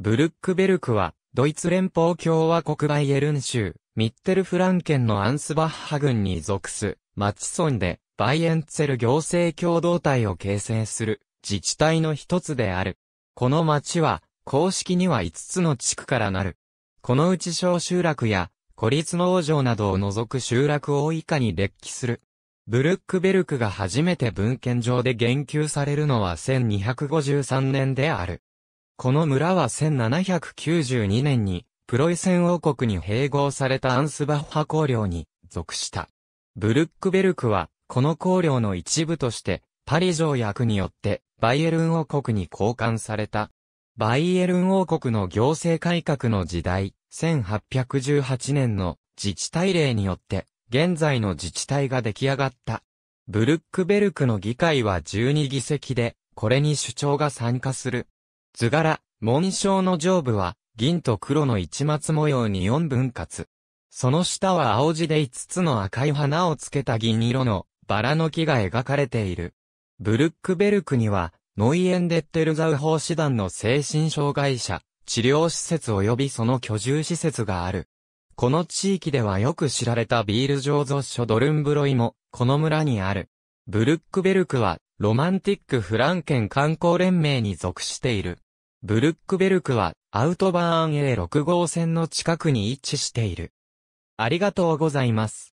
ブルックベルクは、ドイツ連邦共和国バイエルン州、ミッテルフランケンのアンスバッハ郡に属す、町村で、バイエンツェル行政共同体を形成する、自治体の一つである。この町は、公式には5つの地区からなる。このうち小集落や、孤立農場などを除く集落を以下に列記する。ブルックベルクが初めて文献上で言及されるのは1253年である。この村は1792年に、プロイセン王国に併合されたアンスバッハ公領に属した。ブルックベルクは、この公領の一部として、パリ条約によって、バイエルン王国に交換された。バイエルン王国の行政改革の時代、1818年の自治体令によって、現在の自治体が出来上がった。ブルックベルクの議会は12議席で、これに首長が参加する。図柄、紋章の上部は、銀と黒の市松模様に4分割。その下は青地で5つの赤い花をつけた銀色のバラの木が描かれている。ブルックベルクには、ノイエンデッテルザウ法師団の精神障害者、治療施設及びその居住施設がある。この地域ではよく知られたビール醸造所ドルンブロイも、この村にある。ブルックベルクは、ロマンティックフランケン観光連盟に属している。ブルックベルクはアウトバーン A6 号線の近くに位置している。ありがとうございます。